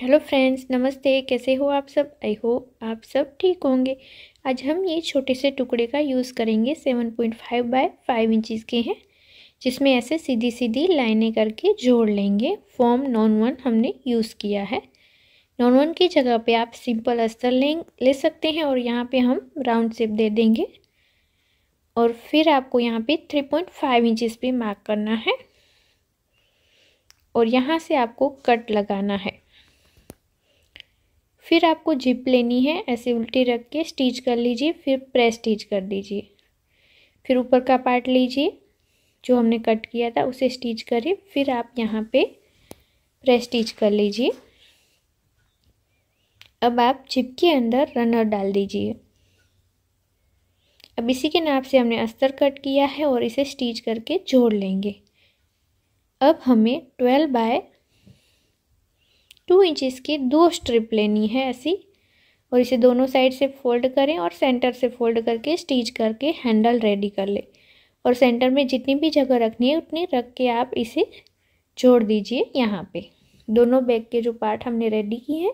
hello friends नमस्ते कैसे हो आप सब आई हो आप सब ठीक होंगे आज हम ये छोटे से टुकड़े का यूज़ करेंगे seven point five by five inches के हैं जिसमें ऐसे सीधी सीधी लाइनें करके जोड़ लेंगे फॉर्म नॉन वन हमने यूज़ किया है नॉन वन की जगह पे आप सिंपल अस्तर लें ले सकते हैं और यहाँ पे हम राउंड शेप दे देंगे और फिर आपको यहाँ पे थ्री पॉइंट फाइव इंचज़ पर मार्क करना है और यहाँ से आपको कट लगाना है फिर आपको जिप लेनी है ऐसे उल्टी रख के स्टिच कर लीजिए फिर प्रेस स्टिच कर दीजिए फिर ऊपर का पार्ट लीजिए जो हमने कट किया था उसे स्टिच करें फिर आप यहाँ पे प्रेस स्टिच कर लीजिए अब आप जिप के अंदर रनर डाल दीजिए अब इसी के नाप से हमने अस्तर कट किया है और इसे स्टिच करके जोड़ लेंगे अब हमें ट्वेल्व बाय टू इंचिस की दो स्ट्रिप लेनी है ऐसी और इसे दोनों साइड से फोल्ड करें और सेंटर से फोल्ड करके स्टिच करके हैंडल रेडी कर लें और सेंटर में जितनी भी जगह रखनी है उतनी रख के आप इसे जोड़ दीजिए यहाँ पे दोनों बैग के जो पार्ट हमने रेडी किए हैं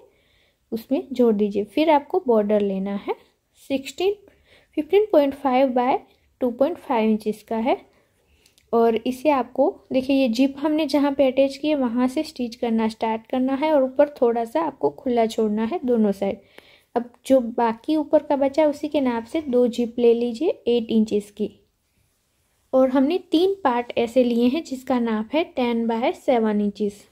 उसमें जोड़ दीजिए फिर आपको बॉर्डर लेना है sixteen fifteen point five by two point five inches का है और इसे आपको देखिए ये जिप हमने जहाँ पे अटैच की है वहाँ से स्टिच करना स्टार्ट करना है और ऊपर थोड़ा सा आपको खुला छोड़ना है दोनों साइड अब जो बाकी ऊपर का बचा है उसी के नाप से दो जिप ले लीजिए एट इंचेस की और हमने तीन पार्ट ऐसे लिए हैं जिसका नाप है टेन बाय सेवन इंचिस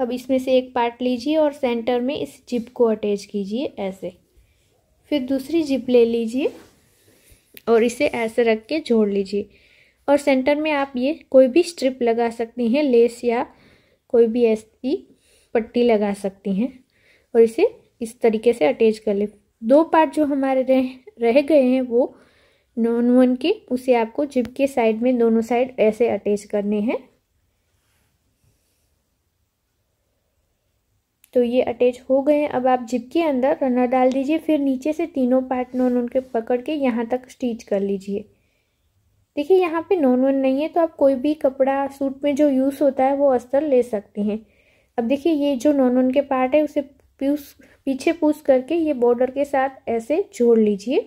अब इसमें से एक पार्ट लीजिए और सेंटर में इस जिप को अटैच कीजिए ऐसे फिर दूसरी जिप ले लीजिए और इसे ऐसे रख के जोड़ लीजिए और सेंटर में आप ये कोई भी स्ट्रिप लगा सकती हैं लेस या कोई भी ऐसी पट्टी लगा सकती हैं और इसे इस तरीके से अटैच कर ले दो पार्ट जो हमारे रह रह गए हैं वो नॉन वन के उसे आपको जिप के साइड में दोनों साइड ऐसे अटैच करने हैं तो ये अटैच हो गए हैं अब आप जिप के अंदर रनर डाल दीजिए फिर नीचे से तीनों पार्ट नॉन उनके पकड़ के यहाँ तक स्टिच कर लीजिए देखिए यहाँ पे नॉन वन नहीं है तो आप कोई भी कपड़ा सूट में जो यूज़ होता है वो अस्तर ले सकती हैं अब देखिए ये जो नॉन वन के पार्ट है उसे पीस पीछे पूस करके ये बॉर्डर के साथ ऐसे जोड़ लीजिए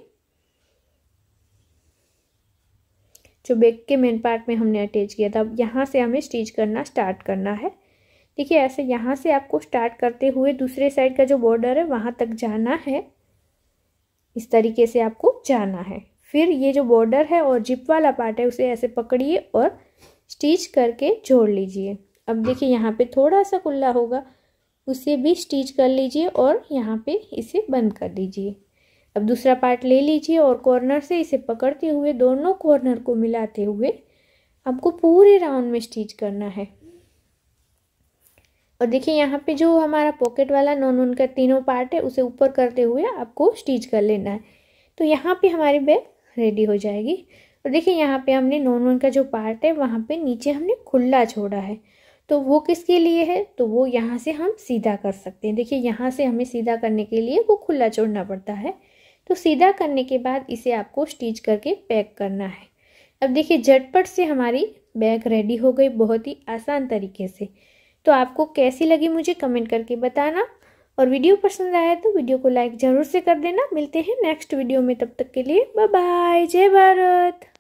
जो बैक के मेन पार्ट में हमने अटैच किया था अब यहाँ से हमें स्टिच करना स्टार्ट करना है देखिए ऐसे यहाँ से आपको स्टार्ट करते हुए दूसरे साइड का जो बॉर्डर है वहाँ तक जाना है इस तरीके से आपको जाना है फिर ये जो बॉर्डर है और जिप वाला पार्ट है उसे ऐसे पकड़िए और स्टिच करके जोड़ लीजिए अब देखिए यहाँ पे थोड़ा सा कुल्ला होगा उसे भी स्टिच कर लीजिए और यहाँ पे इसे बंद कर दीजिए अब दूसरा पार्ट ले लीजिए और कॉर्नर से इसे पकड़ते हुए दोनों कॉर्नर को मिलाते हुए आपको पूरे राउंड में स्टिच करना है और देखिए यहाँ पे जो हमारा पॉकेट वाला नॉन उनका का तीनों पार्ट है उसे ऊपर करते हुए आपको स्टिच कर लेना है तो यहाँ पे हमारी बैग रेडी हो जाएगी और देखिए यहाँ पे हमने नॉन वन का जो पार्ट है वहाँ पे नीचे हमने खुला छोड़ा है तो वो किसके लिए है तो वो यहाँ से हम सीधा कर सकते हैं देखिए यहाँ से हमें सीधा करने के लिए वो खुला छोड़ना पड़ता है तो सीधा करने के बाद इसे आपको स्टिच करके पैक करना है अब देखिए झटपट से हमारी बैग रेडी हो गई बहुत ही आसान तरीके से तो आपको कैसी लगी मुझे कमेंट करके बताना और वीडियो पसंद आया तो वीडियो को लाइक ज़रूर से कर देना मिलते हैं नेक्स्ट वीडियो में तब तक के लिए बाय बाय जय भारत